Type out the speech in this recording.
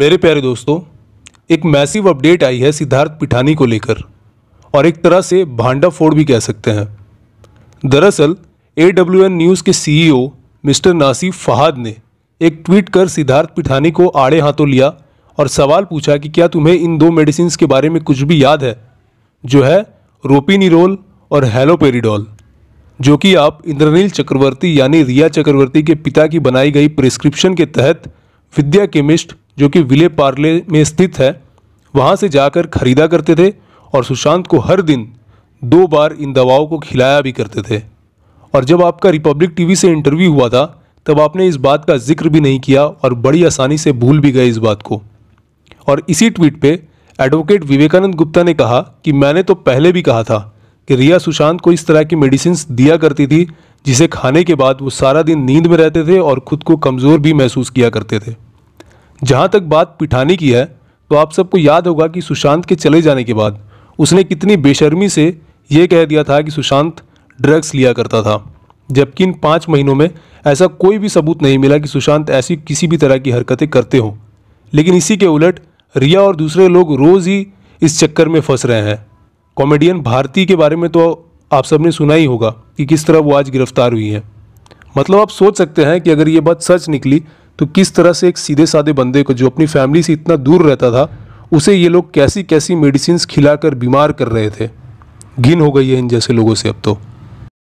मेरे प्यारे दोस्तों एक मैसिव अपडेट आई है सिद्धार्थ पिठानी को लेकर और एक तरह से भांडा फोड़ भी कह सकते हैं दरअसल ए डब्ल्यू एन न्यूज़ के CEO e mister Nasif Fahad ने एक ट्वीट कर सिद्धार्थ पिठानी को आड़े हाथों लिया और सवाल पूछा कि क्या तुम्हें इन दो मेडिसिन के बारे में कुछ भी याद है जो है रोपिनिरोल और हेलोपेरिडोल जो कि आप इंद्रनील चक्रवर्ती यानी रिया चक्रवर्ती के पिता की बनाई गई प्रिस्क्रिप्शन के तहत विद्या केमिस्ट जो कि विले पार्ले में स्थित है वहाँ से जाकर खरीदा करते थे और सुशांत को हर दिन दो बार इन दवाओं को खिलाया भी करते थे और जब आपका रिपब्लिक टीवी से इंटरव्यू हुआ था तब आपने इस बात का जिक्र भी नहीं किया और बड़ी आसानी से भूल भी गए इस बात को और इसी ट्वीट पे एडवोकेट विवेकानंद गुप्ता ने कहा कि मैंने तो पहले भी कहा था कि रिया सुशांत को इस तरह की मेडिसिन दिया करती थी जिसे खाने के बाद वो सारा दिन नींद में रहते थे और खुद को कमज़ोर भी महसूस किया करते थे जहाँ तक बात पिठानी की है तो आप सबको याद होगा कि सुशांत के चले जाने के बाद उसने कितनी बेशर्मी से ये कह दिया था कि सुशांत ड्रग्स लिया करता था जबकि इन पाँच महीनों में ऐसा कोई भी सबूत नहीं मिला कि सुशांत ऐसी किसी भी तरह की हरकतें करते हों लेकिन इसी के उलट रिया और दूसरे लोग रोज़ ही इस चक्कर में फंस रहे हैं कॉमेडियन भारती के बारे में तो आप सबने सुना ही होगा कि किस तरह वो आज गिरफ्तार हुई है मतलब आप सोच सकते हैं कि अगर ये बात सच निकली तो किस तरह से एक सीधे साधे बंदे को जो अपनी फैमिली से इतना दूर रहता था उसे ये लोग कैसी कैसी मेडिसिन खिलाकर बीमार कर रहे थे घिन हो गई है इन जैसे लोगों से अब तो